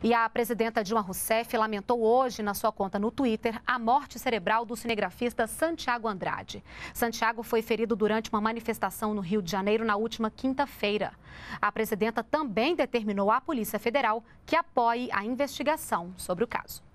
E a presidenta Dilma Rousseff lamentou hoje na sua conta no Twitter a morte cerebral do cinegrafista Santiago Andrade. Santiago foi ferido durante uma manifestação no Rio de Janeiro na última quinta-feira. A presidenta também determinou à Polícia Federal que apoie a investigação sobre o caso.